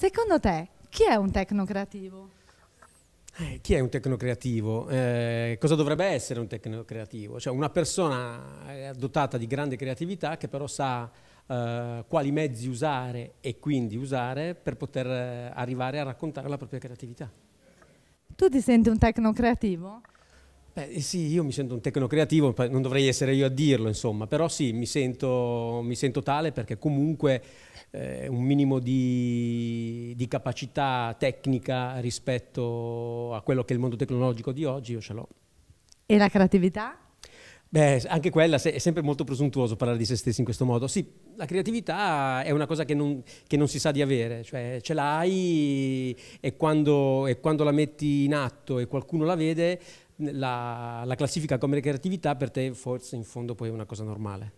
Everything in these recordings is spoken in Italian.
Secondo te, chi è un tecnocreativo? Eh, chi è un tecnocreativo? Eh, cosa dovrebbe essere un tecnocreativo? Cioè una persona eh, dotata di grande creatività che però sa eh, quali mezzi usare e quindi usare per poter eh, arrivare a raccontare la propria creatività. Tu ti senti un tecnocreativo? creativo? Beh, eh, sì, io mi sento un tecnocreativo, non dovrei essere io a dirlo, insomma, però sì, mi sento, mi sento tale perché comunque eh, un minimo di, di, capacità tecnica rispetto a quello che è il mondo tecnologico di oggi, io ce l'ho. E la creatività? Beh, anche quella è sempre molto presuntuoso parlare di se stessi in questo modo. Sì, la creatività è una cosa che non, che non si sa di avere, cioè ce l'hai e quando, e quando la metti in atto e qualcuno la vede, la, la classifica come creatività per te forse in fondo poi è una cosa normale.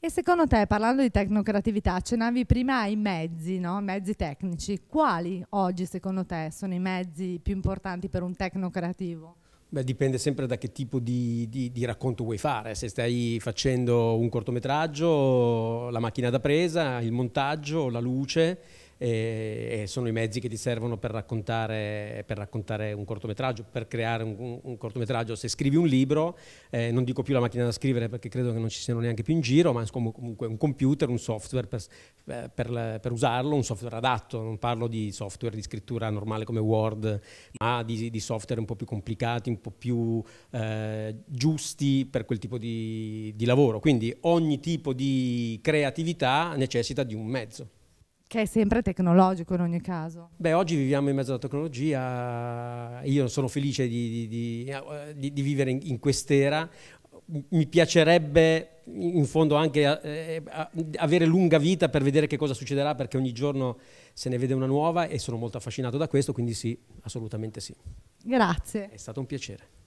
E secondo te, parlando di tecnocreatività, accennavi prima ai mezzi, no? mezzi tecnici. Quali oggi, secondo te, sono i mezzi più importanti per un tecnocreativo? Beh, dipende sempre da che tipo di, di, di racconto vuoi fare. Se stai facendo un cortometraggio, la macchina da presa, il montaggio, la luce, e, e sono i mezzi che ti servono per raccontare, per raccontare un cortometraggio, per creare un, un cortometraggio. Se scrivi un libro, eh, non dico più la macchina da scrivere perché credo che non ci siano neanche più in giro, ma comunque un computer, un software per, eh, per, per usarlo, un software adatto, non parlo di software di scrittura normale come Word, ma di, di software un po' più complicati, un po' più eh, giusti per quel tipo di, di lavoro. Quindi ogni tipo di creatività necessita di un mezzo che è sempre tecnologico in ogni caso. Beh, oggi viviamo in mezzo alla tecnologia, io sono felice di, di, di, di vivere in, in quest'era, mi piacerebbe in fondo anche eh, eh, avere lunga vita per vedere che cosa succederà perché ogni giorno se ne vede una nuova e sono molto affascinato da questo, quindi sì, assolutamente sì. Grazie. È stato un piacere.